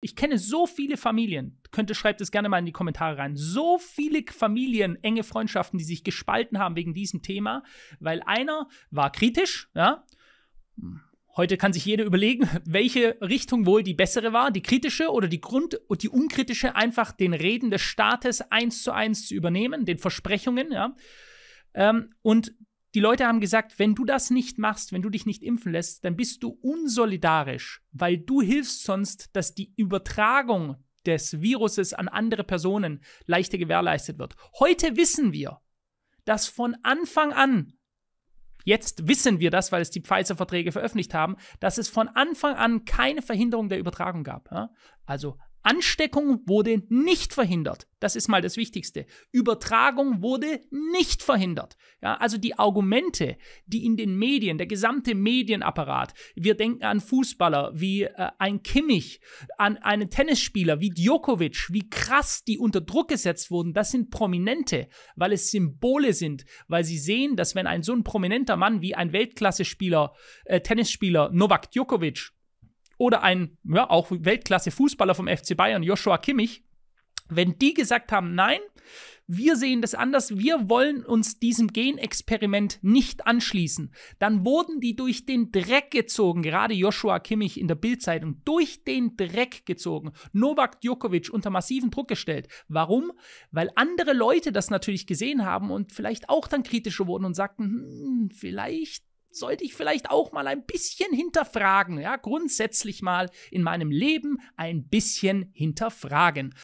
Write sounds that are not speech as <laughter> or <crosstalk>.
Ich kenne so viele Familien, könnte schreibt es gerne mal in die Kommentare rein. So viele Familien, enge Freundschaften, die sich gespalten haben wegen diesem Thema, weil einer war kritisch, ja. Heute kann sich jeder überlegen, <laughs> welche Richtung wohl die bessere war, die kritische oder die Grund und die unkritische einfach den Reden des Staates eins zu eins zu übernehmen, den Versprechungen, ja. Ähm, und die Leute haben gesagt, wenn du das nicht machst, wenn du dich nicht impfen lässt, dann bist du unsolidarisch, weil du hilfst sonst, dass die Übertragung des Viruses an andere Personen leichter gewährleistet wird. Heute wissen wir, dass von Anfang an, jetzt wissen wir das, weil es die Pfizer-Verträge veröffentlicht haben, dass es von Anfang an keine Verhinderung der Übertragung gab. Also Ansteckung wurde nicht verhindert. Das ist mal das Wichtigste. Übertragung wurde nicht verhindert. Ja, also die Argumente, die in den Medien, der gesamte Medienapparat, wir denken an Fußballer wie äh, ein Kimmich, an einen Tennisspieler wie Djokovic, wie krass die unter Druck gesetzt wurden, das sind Prominente, weil es Symbole sind, weil sie sehen, dass wenn ein so ein prominenter Mann wie ein Weltklasse-Spieler, äh, Tennisspieler Novak Djokovic oder ein ja, auch Weltklasse-Fußballer vom FC Bayern, Joshua Kimmich, wenn die gesagt haben, nein, wir sehen das anders, wir wollen uns diesem Genexperiment nicht anschließen, dann wurden die durch den Dreck gezogen, gerade Joshua Kimmich in der Bildzeitung, durch den Dreck gezogen, Novak Djokovic unter massiven Druck gestellt. Warum? Weil andere Leute das natürlich gesehen haben und vielleicht auch dann kritischer wurden und sagten, hm, vielleicht sollte ich vielleicht auch mal ein bisschen hinterfragen, ja, grundsätzlich mal in meinem Leben ein bisschen hinterfragen.